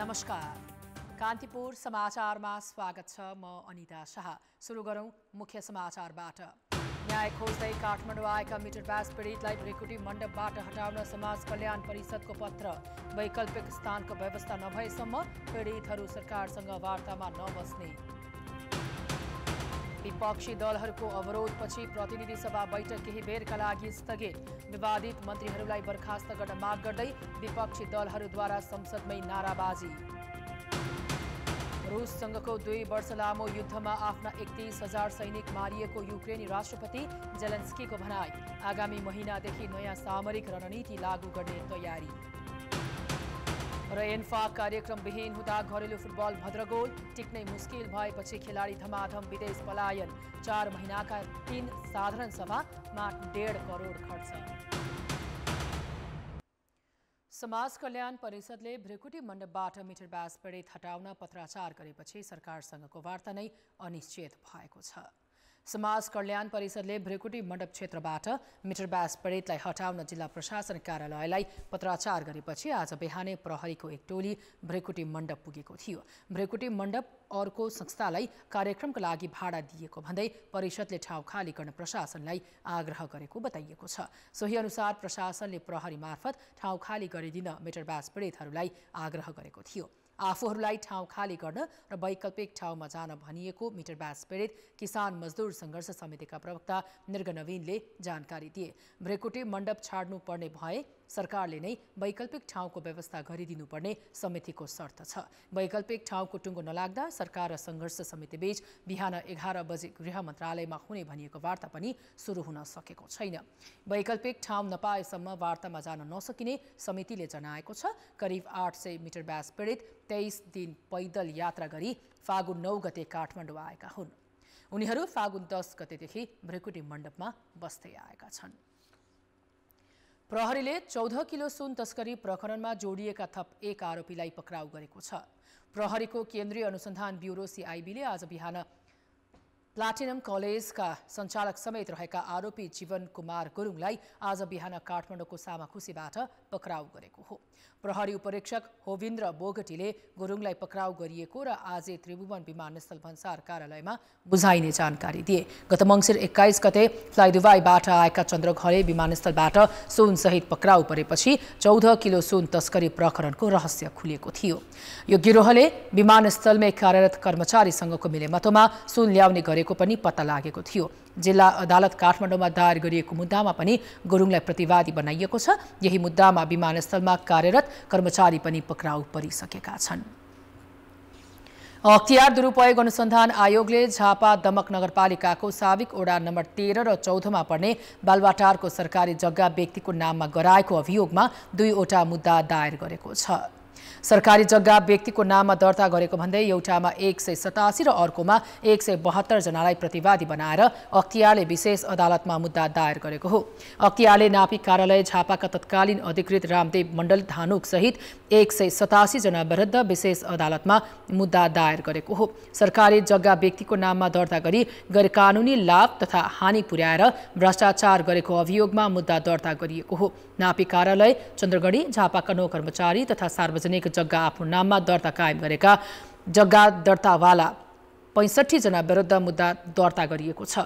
नमस्कार कान्तिपुर समाचारमा स्वागत छ म अनिता शाह सुरु गरौँ मुख्य समाचारबाट न्याय खोज्दै काठमाडौँ आएका मिटर ब्यास पीडितलाई भ्रिकुटी मण्डपबाट हटाउन समाज कल्याण परिषदको पत्र वैकल्पिक स्थानको व्यवस्था नभएसम्म पीडितहरू सरकारसँग वार्तामा नबस्ने विपक्षी दलहरूको अवरोधपछि प्रतिनिधि सभा बैठक केही बेरका लागि स्थगित विवादित मन्त्रीहरूलाई बर्खास्त गर्न माग गर्दै विपक्षी दलहरूद्वारा संसदमै नाराबाजी रुससँगको दुई वर्ष लामो युद्धमा आफ्ना एकतिस हजार सैनिक मारिएको युक्रेनी राष्ट्रपति जेलेन्स्कीको भनाई आगामी महिनादेखि नयाँ सामरिक रणनीति लागू गर्ने तयारी र एन्फा कार्यक्रम विहीन हुँदा घरेलु फुटबल भद्रगोल टिक्नै मुस्किल भएपछि खेलाडी धमाधम विदेश पलायन चार महिनाका तीन साधारण सभामा डेढ करोड खर्च समाज कल्याण परिषदले भ्रिकुटी मण्डपबाट मिटर ब्याज पीडित हटाउन पत्राचार गरेपछि सरकारसँगको वार्ता नै अनिश्चित भएको छ समाज कल्याण परिषदले भ्रेकुटी मण्डप क्षेत्रबाट मिटर ब्यास परेडलाई हटाउन जिल्ला प्रशासन कार्यालयलाई पत्राचार गरेपछि आज बिहानै प्रहरीको एक टोली भ्रेकुटी मण्डप पुगेको थियो भ्रेकुटी मण्डप अर्को संस्थालाई कार्यक्रमको लागि भाडा दिएको भन्दै परिषदले ठाउँ खाली गर्न प्रशासनलाई आग्रह गरेको बताइएको छ सोही अनुसार प्रशासनले प्रहरी मार्फत ठाउँ खाली गरिदिन मिटर ब्यास पीडितहरूलाई आग्रह गरेको थियो आफूहरूलाई ठाउँ खाली गर्न र वैकल्पिक ठाउँमा जान भनिएको मिटर ब्यास पीडित किसान मजदुर सङ्घर्ष समितिका प्रवक्ता निर्ग नवीनले जानकारी दिए भ्रेकुटे मण्डप छाड्नु पर्ने भए सरकारले नै वैकल्पिक ठाउँको व्यवस्था गरिदिनुपर्ने समितिको शर्त छ वैकल्पिक ठाउँको टुङ्गो नलाग्दा सरकार र सङ्घर्ष समितिबीच बिहान एघार बजे गृह मन्त्रालयमा हुने भनिएको वार्ता पनि सुरु हुन सकेको छैन वैकल्पिक ठाउँ नपाएसम्म वार्तामा जान नसकिने समितिले जनाएको छ करिब आठ सय मिटर ब्यास पीडित तेइस दिन पैदल यात्रा गरी फागुन नौ गते काठमाडौँ आएका हुन् उनीहरू फागुन दस गतेदेखि भ्रिकुटी मण्डपमा बस्दै आएका छन् प्रहरीले चौध किलो सुन तस्करी प्रकरणमा जोडिएका थप एक आरोपीलाई पक्राउ गरेको छ प्रहरीको केन्द्रीय अनुसन्धान ब्युरो सिआइबीले आज बिहान प्लाटिनम कलेजका सञ्चालक समेत रहेका आरोपी जीवन कुमार गुरुङलाई आज बिहान काठमाडौँको सामाखुसीबाट पक्राउ गरेको हो प्रहरी उपरीक्षक होविन्द्र बोगटीले गुरुङलाई पक्राउ गरिएको र आज त्रिभुवन विमानस्थल भन्सार कार्यालयमा बुझाइने जानकारी दिए गत मङ्सिर एक्काइस गते दुबईबाट आएका चन्द्रघरे विमानस्थलबाट सुनसहित पक्राउ परेपछि चौध किलो सुन तस्करी प्रकरणको रहस्य खुलेको थियो यो गिरोहले विमानस्थलमै कार्यरत कर्मचारीसँगको मिलेमतोमा सुन ल्याउने गरेको गरेको पनि पत्ता लागेको थियो जिल्ला अदालत काठमाडौँमा दायर गरिएको मुद्दामा पनि गुरुङलाई प्रतिवादी बनाइएको छ यही मुद्दामा विमानस्थलमा कार्यरत कर्मचारी पनि पक्राउ परिसकेका छन् अख्तियार दुरुपयोग अनुसन्धान आयोगले झापा दमक नगरपालिकाको साविक ओडा नम्बर तेह्र र चौधमा पर्ने बालवाटारको सरकारी जग्गा व्यक्तिको नाममा गराएको अभियोगमा दुईवटा मुद्दा दायर गरेको छ सरकारी जग्गा व्यक्तिको नाममा दर्ता गरेको भन्दै एउटामा एक सय सतासी र अर्कोमा एक सय बहत्तरजनालाई प्रतिवादी बनाएर अख्तियारले विशेष अदालतमा मुद्दा दायर गरेको हो अख्तियारले नापी कार्यालय झापाका तत्कालीन अधिकृत रामदेव मण्डल धानुकसहित एक सय सतासीजना विरुद्ध विशेष अदालतमा मुद्दा दायर गरेको हो सरकारी जग्गा व्यक्तिको नाममा दर्ता गरी गैरकानुनी लाभ तथा हानि पुर्याएर भ्रष्टाचार गरेको अभियोगमा मुद्दा दर्ता गरिएको हो नापी कार्यालय चन्द्रगढी झापाका नौ कर्मचारी तथा सार्वजनिक जग्गा आफ्नो नाममा दर्ता कायम गरेका जग्गा दर्तावाला जना विरुद्ध मुद्दा दर्ता गरिएको छ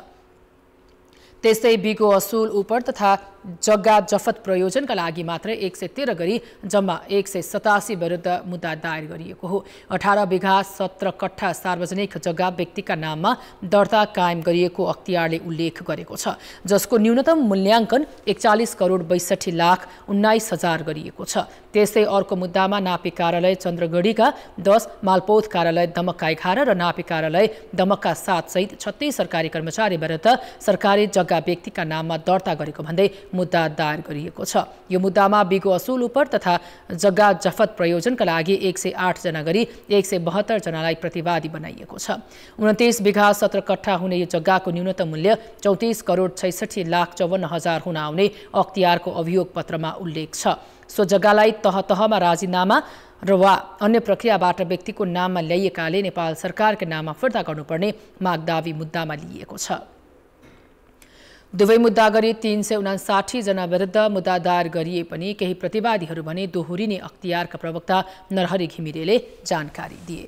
त्यस्तै बिगो असुल उपर तथा जग्गा जफत प्रयोजनका लागि मात्र एक सय तेह्र गरी जम्मा एक सय सतासी विरुद्ध मुद्दा दायर गरिएको हो अठार बिघा सत्र कट्ठा सार्वजनिक जग्गा व्यक्तिका नाममा दर्ता कायम गरिएको अख्तियारले उल्लेख गरेको छ जसको न्यूनतम मूल्याङ्कन एकचालिस करोड बैसठी लाख उन्नाइस हजार गरिएको छ त्यस्तै अर्को मुद्दामा नापी कार्यालय चन्द्रगढीका दस मालपोत कार्यालय दमकका एघार र नापी कार्यालय दमकका सातसहित छत्तिस सरकारी कर्मचारी विरुद्ध सरकारी जग्गा व्यक्तिका नाममा दर्ता गरेको भन्दै मुद्दा दायर गरिएको छ यो मुद्दामा बिगो असुल उपर तथा जग्गा जफत प्रयोजनका लागि एक सय आठजना गरी एक सय बहत्तरजनालाई प्रतिवादी बनाइएको छ उन्तिस बिघा सत्र कट्ठा हुने यो जग्गाको न्यूनतम मूल्य चौतिस करोड छैसठी लाख चौवन्न हजार हुन आउने अख्तियारको अभियोग पत्रमा उल्लेख छ सो जग्गालाई तह तहमा राजीनामा र वा अन्य प्रक्रियाबाट व्यक्तिको नाममा ल्याइएकाले नेपाल सरकारका नाममा फिर्ता गर्नुपर्ने माग दावी मुद्दामा लिइएको छ दुवै मुद्दा गरी तीन सय जना विरुद्ध मुद्दा दायर गरिए पनि केही प्रतिवादीहरू भने दोहोरिने अख्तियारका प्रवक्ता नरहरी घिमिरेले जानकारी दिए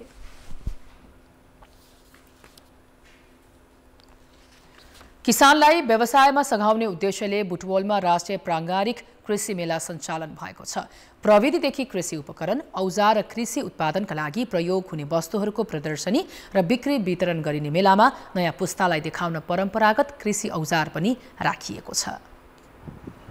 किसानलाई व्यवसायमा सघाउने उद्देश्यले बुटवलमा राष्ट्रिय प्राङ्गारिक कृषि मेला सञ्चालन भएको छ प्रविधिदेखि कृषि उपकरण औजार र कृषि उत्पादनका लागि प्रयोग हुने वस्तुहरूको प्रदर्शनी र बिक्री वितरण गरिने मेलामा नयाँ पुस्तालाई देखाउन परम्परागत कृषि औजार पनि राखिएको छ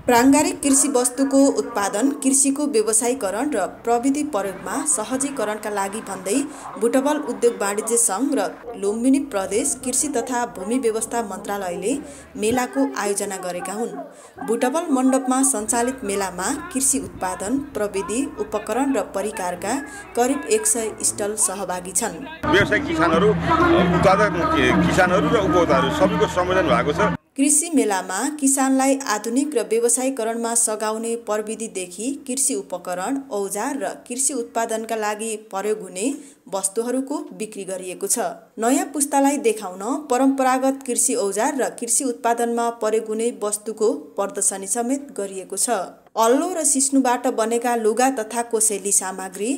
प्राङ्गारिक कृषि वस्तुको उत्पादन कृषिको व्यवसायीकरण र प्रविधि प्रयोगमा सहजीकरणका लागि भन्दै बुटबल उद्योग वाणिज्य सङ्घ र लुम्बिनी प्रदेश कृषि तथा भूमि व्यवस्था मन्त्रालयले मेलाको आयोजना गरेका हुन् बुटबल मण्डपमा सञ्चालित मेलामा कृषि उत्पादन प्रविधि उपकरण र परिकारका करिब एक सय स्टल सहभागी छन् व्यवसायिक किसानहरू किसानहरू र उपभोक्ताहरू सबैको सम्बोधन भएको छ कृषि मेलामा किसानलाई आधुनिक र व्यवसायीकरणमा सघाउने प्रविधिदेखि कृषि उपकरण औजार र कृषि उत्पादनका लागि प्रयोग हुने वस्तुहरूको बिक्री गरिएको छ नयाँ पुस्तालाई देखाउन परम्परागत कृषि औजार र कृषि उत्पादनमा प्रयोग हुने वस्तुको प्रदर्शनी समेत गरिएको छ अल्लो र सिस्नुबाट बनेका लुगा तथा कोसेली सामग्री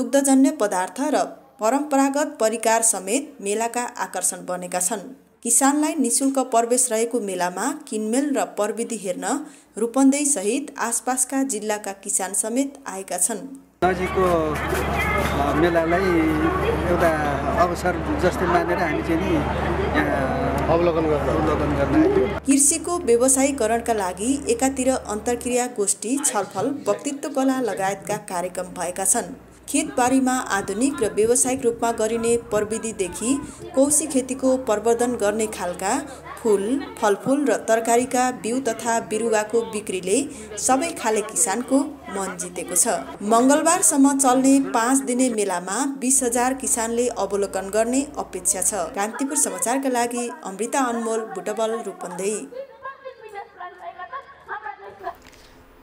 दुग्धजन्य पदार्थ र परम्परागत परिकार समेत मेलाका आकर्षण बनेका छन् किसानलाई निशुल्क प्रवेश रहेको मेलामा किनमेल र प्रविधि हेर्न सहित आसपासका जिल्लाका किसान समेत आएका छन् नजिकको मेलालाई एउटा अवसर जस्तै मानेर हामी चाहिँ अवलोकन अवलोकन गर्न कृषिको व्यवसायीकरणका लागि एकातिर अन्तर्क्रिया गोष्ठी छलफल वक्तित्व कला लगायतका कार्यक्रम भएका छन् खेतबारीमा आधुनिक र व्यावसायिक रूपमा गरिने प्रविधिदेखि कौशी खेतीको प्रवर्धन गर्ने खालका फुल फलफुल र तरकारीका बिउ तथा बिरुवाको बिक्रीले सबै खाले किसानको मन जितेको छ मङ्गलबारसम्म चल्ने पाँच दिने मेलामा बिस हजार किसानले अवलोकन गर्ने अपेक्षा छ कान्तिपुर समाचारका लागि अमृता अनमोल बुटबल रूपन्देही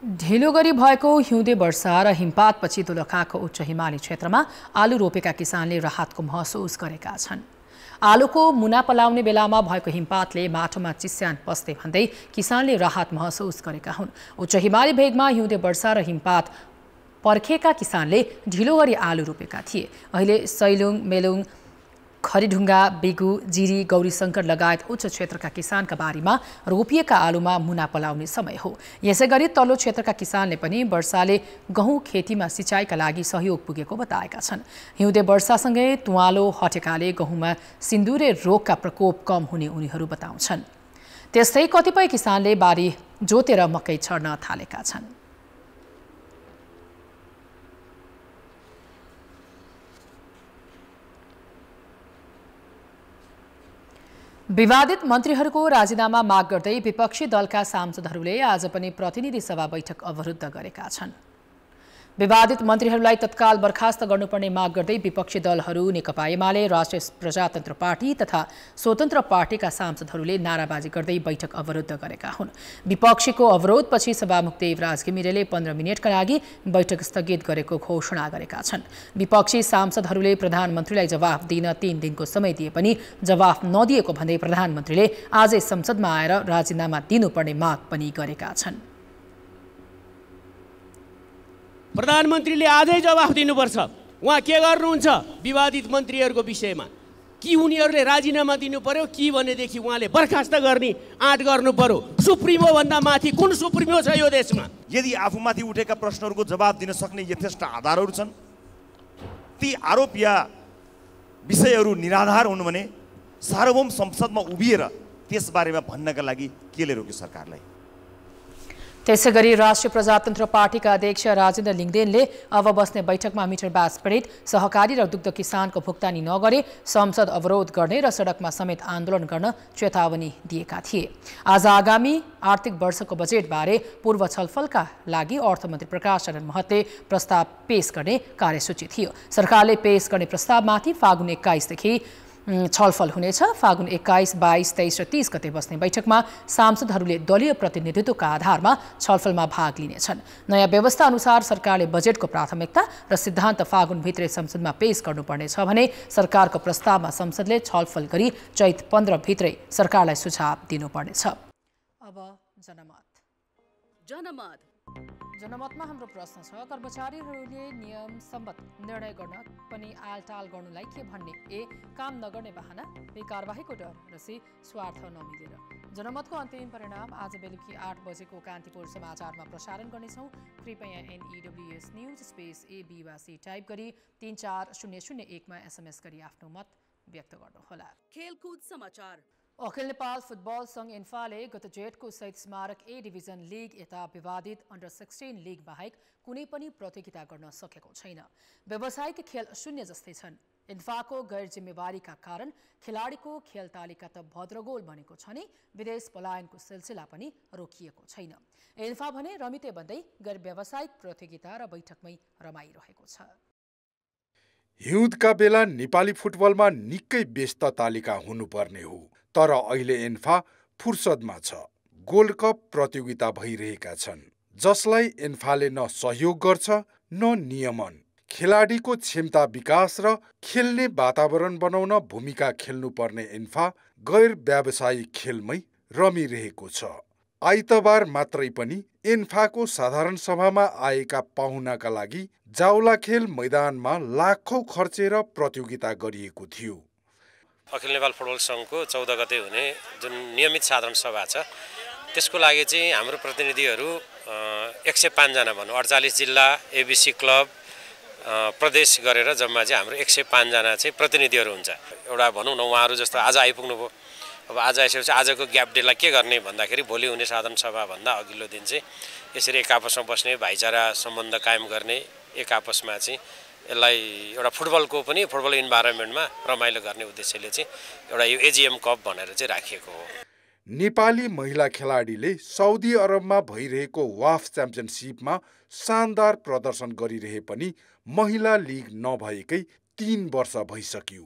ढिलो गरी भएको हिउँदे वर्षा र हिमपातपछि दोलखाको उच्च हिमाली क्षेत्रमा आलु रोपेका किसानले राहतको महसुस गरेका छन् आलुको मुना पलाउने बेलामा भएको हिमपातले माटोमा चिस्यान पस्थे भन्दै किसानले राहत महसुस गरेका हुन् उच्च हिमाली भेगमा हिउँदे वर्षा र हिमपात पर्खेका किसानले ढिलो गरी आलु रोपेका थिए अहिले सैलुङ मेलुङ खरीढुङ्गा बेगु जिरी गौरी गौरीशङ्कर लगायत उच्च क्षेत्रका किसानका बारीमा रोपिएका आलुमा मुना पलाउने समय हो यसै गरी तल्लो क्षेत्रका किसानले पनि वर्षाले गहुँ खेतीमा सिँचाइका लागि सहयोग पुगेको बताएका छन् हिउँदे वर्षासँगै तुवालो हटेकाले गहुँमा सिन्दुरे रोगका प्रकोप कम हुने उनीहरू बताउँछन् त्यस्तै कतिपय किसानले बारी जोतेर मकै छर्न थालेका छन् विवादित मन्त्रीहरूको राजीनामा माग गर्दै विपक्षी दलका सांसदहरूले आज पनि प्रतिनिधि सभा बैठक अवरुद्ध गरेका छन् विवादित मन्त्रीहरूलाई तत्काल बर्खास्त गर्नुपर्ने माग गर्दै विपक्षी दलहरू नेकपा एमाले राष्ट्रिय प्रजातन्त्र पार्टी तथा स्वतन्त्र पार्टीका सांसदहरूले नाराबाजी गर्दै बैठक अवरुद्ध गरेका हुन् विपक्षीको अवरोधपछि सभामुख देवराज घिमिरेले पन्ध्र मिनटका लागि बैठक स्थगित गरेको घोषणा गरेका छन् विपक्षी सांसदहरूले प्रधानमन्त्रीलाई जवाफ दिन तीन दिनको समय दिए पनि जवाफ नदिएको भन्दै प्रधानमन्त्रीले आजै संसदमा आएर राजीनामा दिनुपर्ने माग पनि गरेका छन् प्रधानमन्त्रीले आजै जवाफ दिनुपर्छ उहाँ के गर्नुहुन्छ विवादित मन्त्रीहरूको विषयमा कि उनीहरूले राजीनामा दिनु पर्यो कि भनेदेखि उहाँले बर्खास्त गर्ने आँट गर्नु पर्यो सुप्रिमोभन्दा माथि कुन सुप्रिमो छ यो देशमा यदि आफूमाथि उठेका प्रश्नहरूको जवाब दिन सक्ने यथेष्ट आधारहरू छन् ती आरोप या विषयहरू निराधार हुन् भने सार्वभौम संसदमा उभिएर त्यसबारेमा भन्नका लागि केले रोक्यो सरकारलाई त्यसै गरी राष्ट्रिय प्रजातन्त्र पार्टीका अध्यक्ष राजेन्द्र लिङ्गदेनले अब बस्ने बैठकमा मिटर पीडित सहकारी र दुग्ध किसानको भुक्तानी नगरे संसद अवरोध गर्ने र सडकमा समेत आन्दोलन गर्न चेतावनी दिएका थिए आज आगामी आर्थिक वर्षको बजेटबारे पूर्व छलफलका लागि अर्थमन्त्री प्रकाश चरण महते प्रस्ताव पेश गर्ने कार्यसूची थियो सरकारले पेश गर्ने प्रस्तावमाथि फागुन एक्काइसदेखि छलफल हुनेछ फागुन एक्काइस बाइस तेइस र तिस गते बस्ने बैठकमा सांसदहरूले दलीय प्रतिनिधित्वका आधारमा छलफलमा भाग लिनेछन् नयाँ व्यवस्था अनुसार सरकारले बजेटको प्राथमिकता र सिद्धान्त फागुनभित्रै संसदमा पेश गर्नुपर्नेछ भने सरकारको प्रस्तावमा संसदले छलफल गरी चैत पन्ध्रभित्रै सरकारलाई सुझाव दिनुपर्नेछ जनमत जनमतमा हाम्रो प्रश्न छ कर्मचारीहरूले नियम सम्बद्ध निर्णय गर्न पनि आलटाल गर्नुलाई के भन्ने ए काम नगर्ने बहाना बे कारवाहीको डर र सी स्वार्थ नमिलेर जनमतको अन्तिम परिणाम आज बेलुकी आठ बजेको कान्तिपुर समाचारमा प्रसारण गर्नेछौँ कृपया एनइडब्ल्युएस न्युज स्पेस एबिवासी टाइप गरी तिन चार शून्य शून्य एकमा एसएमएस गरी आफ्नो मत व्यक्त गर्नुहोला खेलकुद समाचार अखिल नेपाल फुटबल सङ्घ इन्फाले गत जेठको सहित स्मारक ए डिभिजन लिग यता विवादित अन्डर सिक्सटिन लिग बाहेक कुनै पनि प्रतियोगिता गर्न सकेको छैन व्यावसायिक खेल शून्य जस्तै छन् इन्फाको गैर जिम्मेवारीका कारण खेलाडीको खेल तालिका त भद्रगोल बनेको छ नि विदेश पलायनको सिलसिला पनि रोकिएको छैन इन्फा भने रमिते भन्दै गैर व्यावसायिक प्रतियोगिता र बैठकमै रमाइरहेको छ हिउँदका बेला नेपाली फुटबलमा निकै व्यस्त तालिका हुनुपर्ने हो तर अहिले एन्फा फुर्सदमा छ गोल्ड कप प्रतियोगिता भइरहेका छन् जसलाई एन्फाले न सहयोग गर्छ न नियमन खेलाडीको क्षमता विकास र खेल्ने वातावरण बनाउन भूमिका खेल्नुपर्ने एन्फा गैर व्यावसायिक खेलमै रमिरहेको छ आइतबार मात्रै पनि एन्फाको साधारण सभामा आएका पाहुनाका लागि जाउला खेल मैदानमा लाखौँ खर्चेर प्रतियोगिता गरिएको थियो अखिल नेपाल फुटबल सङ्घको चौध गते हुने जुन नियमित साधारण सभा छ त्यसको लागि चाहिँ हाम्रो प्रतिनिधिहरू एक सय पाँचजना भनौँ अडचालिस जिल्ला एबिसी क्लब प्रदेश गरेर जम्मा चाहिँ हाम्रो एक सय पाँचजना चाहिँ प्रतिनिधिहरू हुन्छ एउटा भनौँ न उहाँहरू जस्तो आज आइपुग्नुभयो अब आज आइसकेपछि आजको ग्याप डेलाई के गर्ने भन्दाखेरि भोलि हुने साधारण सभाभन्दा अघिल्लो दिन चाहिँ यसरी एक आपसमा बस्ने भाइचारा सम्बन्ध कायम गर्ने एक आपसमा चाहिँ यसलाई एउटा फुटबलको पनि फुटबल इन्भाइरोमेन्टमा रमाइलो गर्ने उद्देश्यले चाहिँ एउटा यो एजिएम कप भनेर चाहिँ राखिएको हो नेपाली महिला खेलाडीले साउदी अरबमा भइरहेको वाफ च्याम्पियनसिपमा शानदार प्रदर्शन गरिरहे पनि महिला लिग नभएकै तिन वर्ष भइसक्यो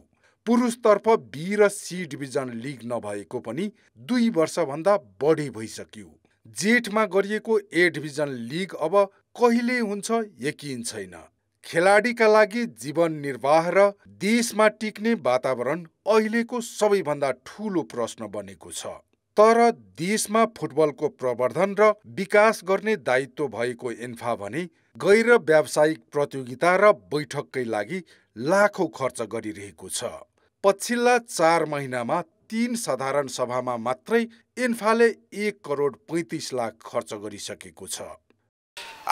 पुरुषतर्फ बी र सी डिभिजन लिग नभएको पनि दुई वर्षभन्दा बढी भइसक्यो जेठमा गरिएको ए डिभिजन लिग अब कहिले हुन्छ यकिन छैन खेलाडीका लागि जीवन निर्वाह र देशमा टिक्ने वातावरण अहिलेको सबैभन्दा ठूलो प्रश्न बनेको छ तर देशमा फुटबलको प्रवर्धन र विकास गर्ने दायित्व भएको इन्फा भने गैर व्यावसायिक प्रतियोगिता र बैठककै लागि लाखौँ खर्च गरिरहेको छ पछिल्ला चार महिनामा तीन साधारण सभामा मात्रै इन्फाले एक करोड पैँतिस लाख खर्च गरिसकेको छ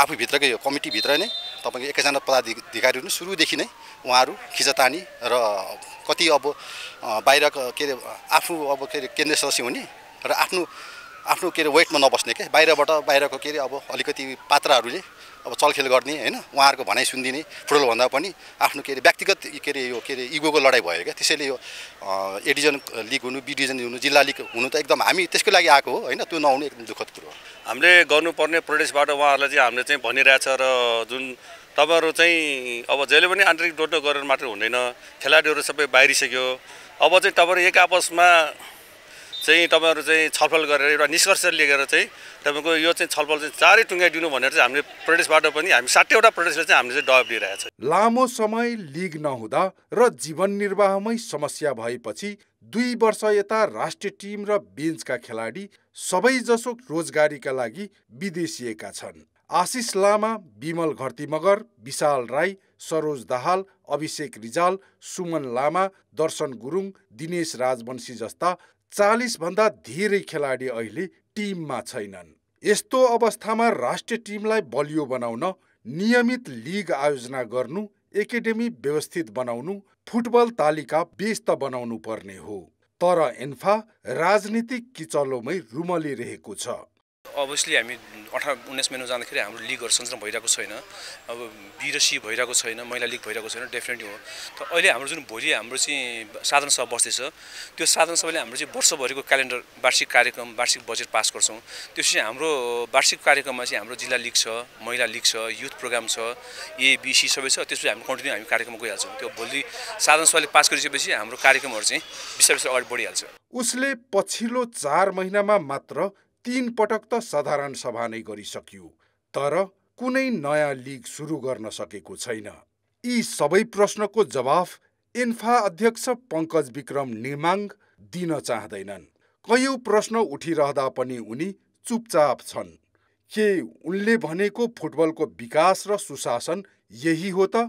आफूभित्रकै यो कमिटीभित्र नै तपाईँको एकैजना पदाधिकारी हुनु सुरुदेखि नै उहाँहरू खिचतानी र कति अब बाहिरको के अरे आफू अब के अरे केन्द्रीय सदस्य हुने र आफ्नो आफ्नो के अरे वेटमा नबस्ने के बाहिरबाट बाहिरको के अरे अब अलिकति पात्राहरूले अब चलखेल गर्ने होइन उहाँहरूको भनाइ सुनिदिने फुटबलभन्दा पनि आफ्नो के अरे व्यक्तिगत के अरे यो के अरे इगोको लडाइँ भयो क्या त्यसैले यो ए डिभिजन लिग हुनु बी डिभिजन हुनु जिल्ला लिग हुनु त एकदम हामी त्यसको लागि आएको हो होइन त्यो नहुने एकदम दुःखद कुरो हो हामीले गर्नुपर्ने प्रदेशबाट उहाँहरूलाई चाहिँ हामीले चाहिँ भनिरहेछ र जुन तपाईँहरू चाहिँ अब जहिले पनि आन्तरिक डोटो गरेर मात्र हुँदैन खेलाडीहरू सबै बाहिरिसक्यो अब चाहिँ तपाईँहरू एक आपसमा चाहिँ तपाईँहरू चाहिँ छलफल गरेर एउटा निष्कर्ष लिएर चाहिँ तपाईँको यो चाहिँ छलफल चाहिँ चाँडै टुङ्गाइदिनु भनेर चाहिँ हामीले प्रदेशबाट पनि हामी साठीवटा प्रदेशले चाहिँ हामीले चाहिँ डब लिइरहेको छ लामो समय लिग नहुँदा र जीवन निर्वाहमै समस्या भएपछि दुई वर्ष यता राष्ट्रिय टिम र बेन्चका खेलाडी सबैजसो रोजगारीका लागि विदेशिएका छन् आशिष लामा विमल घर्ती मगर विशाल राई सरोज दाहाल अभिषेक रिजाल सुमन लामा दर्शन गुरुङ दिनेश राजवंशी जस्ता भन्दा धेरै खेलाडी अहिले टिममा छैनन् यस्तो अवस्थामा राष्ट्रिय टिमलाई बलियो बनाउन नियमित लिग आयोजना गर्नु एकेडेमी व्यवस्थित बनाउनु फुटबल तालिका व्यस्त बनाउनु पर्ने हो तर एन्फा राजनीतिक किचलोमै रुमलिरहेको छ अभियसली हामी अठार उन्नाइस महिना जाँदाखेरि हाम्रो लिगहरू सञ्चालन भइरहेको छैन अब बिरसी भइरहेको छैन महिला लिग भइरहेको छैन डेफिनेटली हो त अहिले हाम्रो जुन भोलि हाम्रो चाहिँ साधारण सभा बस्दैछ त्यो साधारण सभाले हाम्रो चाहिँ वर्षभरिको क्यालेन्डर वार्षिक कार्यक्रम वार्षिक बजेट पास गर्छौँ त्यो हाम्रो वार्षिक कार्यक्रममा चाहिँ हाम्रो जिल्ला लिग छ महिला लिग छ युथ प्रोग्राम छ एबिसी सबै छ त्यसपछि हामी कन्टिन्यू हामी कार्यक्रम गइहाल्छौँ त्यो भोलि साधारण सभाले पास गरिसकेपछि हाम्रो कार्यक्रमहरू चाहिँ बिस्तारै बिस्तारै अगाडि बढिहाल्छ उसले पछिल्लो चार महिनामा मात्र तीन पटक त साधारण सभा नै गरिसकियो तर कुनै नयाँ लिग सुरु गर्न सकेको छैन यी सबै प्रश्नको जवाफ इन्फा अध्यक्ष पङ्कज विक्रम निमाङ दिन चाहँदैनन् कयौँ प्रश्न उठिरहँदा पनि उनी चुपचाप छन् के उनले भनेको फुटबलको विकास र सुशासन यही हो त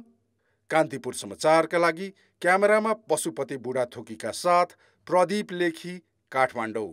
कान्तिपुर समाचारका लागि क्यामेरामा पशुपति बुढाथोकीका साथ प्रदीप लेखी काठमाडौँ